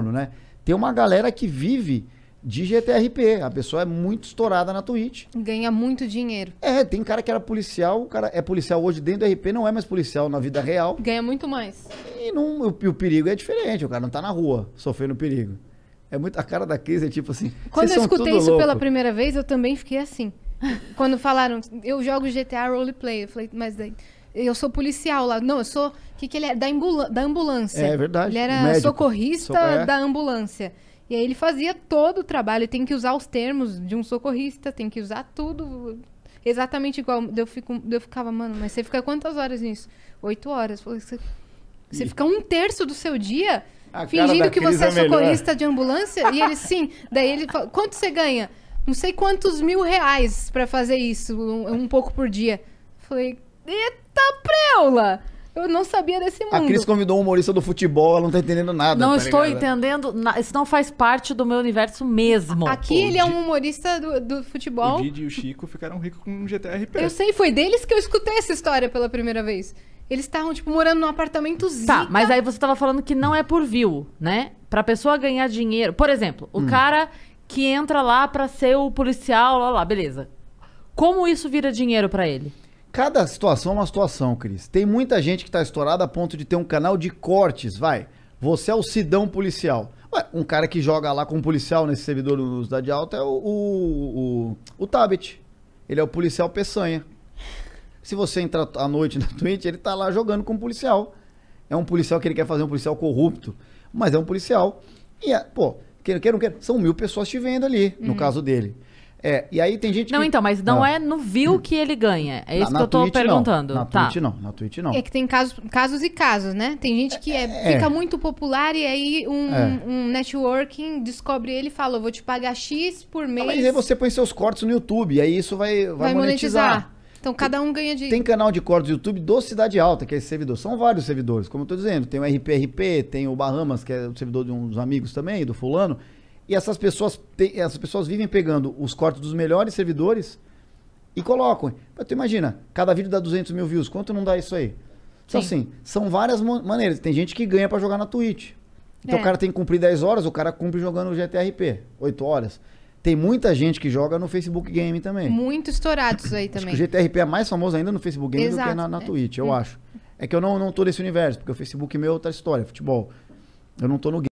retorno, né? Tem uma galera que vive de GTRP. A pessoa é muito estourada na Twitch. Ganha muito dinheiro. É, tem cara que era policial, o cara é policial hoje dentro do RP, não é mais policial na vida real. Ganha muito mais. E, não, o, o perigo é diferente, o cara não tá na rua sofrendo perigo. É muito a cara da crise é tipo assim. Quando eu escutei isso louco. pela primeira vez, eu também fiquei assim. Quando falaram, eu jogo GTA roleplay, eu falei, mas daí eu sou policial lá. Não, eu sou. O que, que ele é? Da, da ambulância. É, é verdade. Ele era Médico. socorrista so, é. da ambulância. E aí ele fazia todo o trabalho. Ele tem que usar os termos de um socorrista, tem que usar tudo exatamente igual. Eu, fico, eu ficava, mano, mas você fica quantas horas nisso? Oito horas. Você, você fica um terço do seu dia A fingindo que você é, é socorrista melhor. de ambulância? E ele, sim. Daí ele fala, quanto você ganha? Não sei quantos mil reais para fazer isso, um, um pouco por dia. Falei, Eita preula! Eu não sabia desse mundo. A Cris convidou um humorista do futebol, ela não tá entendendo nada. Não tá estou ligado? entendendo, isso não faz parte do meu universo mesmo. Aqui Pô, ele é um humorista do, do futebol. O Didi e o Chico ficaram ricos com um GTRP. Eu sei, foi deles que eu escutei essa história pela primeira vez. Eles estavam, tipo, morando num apartamento tá, zica. Tá, mas aí você tava falando que não é por view, né? Pra pessoa ganhar dinheiro. Por exemplo, o hum. cara que entra lá pra ser o policial, lá, lá, beleza. Como isso vira dinheiro para ele? Cada situação é uma situação, Cris. Tem muita gente que tá estourada a ponto de ter um canal de cortes, vai. Você é o Sidão policial. Ué, um cara que joga lá com um policial nesse servidor do Cidade Alta é o, o, o, o Tabit. Ele é o policial peçanha. Se você entrar à noite na Twitch, ele tá lá jogando com um policial. É um policial que ele quer fazer um policial corrupto, mas é um policial. E, é, pô, quer, não quer. são mil pessoas te vendo ali, uhum. no caso dele. É, e aí tem gente Não, que... então, mas não, não, ah. é no view que ele ganha. É isso na, que eu tô Twitch, perguntando. Não. Na tá. Twitch não, na Twitch não. É que tem casos, casos e casos, né? Tem gente que é, é. é. fica muito popular e aí um, é. um networking descobre ele e fala, vou te pagar X por ah, mês. Ah, mas aí você põe seus cortes no YouTube, aí isso vai, vai, vai monetizar. monetizar. Então cada um ganha de. Tem canal de cortes do YouTube do Cidade Alta, que é esse servidor. São vários servidores, como eu tô dizendo. Tem o RPRP, tem o Bahamas, que é o servidor de uns amigos também, do fulano. E essas pessoas, essas pessoas vivem pegando os cortes dos melhores servidores e colocam. Mas tu imagina, cada vídeo dá 200 mil views, quanto não dá isso aí? Então, assim, são várias maneiras. Tem gente que ganha para jogar na Twitch. Então é. o cara tem que cumprir 10 horas, o cara cumpre jogando o GTRP, 8 horas. Tem muita gente que joga no Facebook Game também. Muito estourados aí também. o GTRP é mais famoso ainda no Facebook Game Exato. do que na, na é. Twitch, eu é. acho. É que eu não, não tô nesse universo, porque o Facebook meu é outra história, futebol. Eu não tô no game.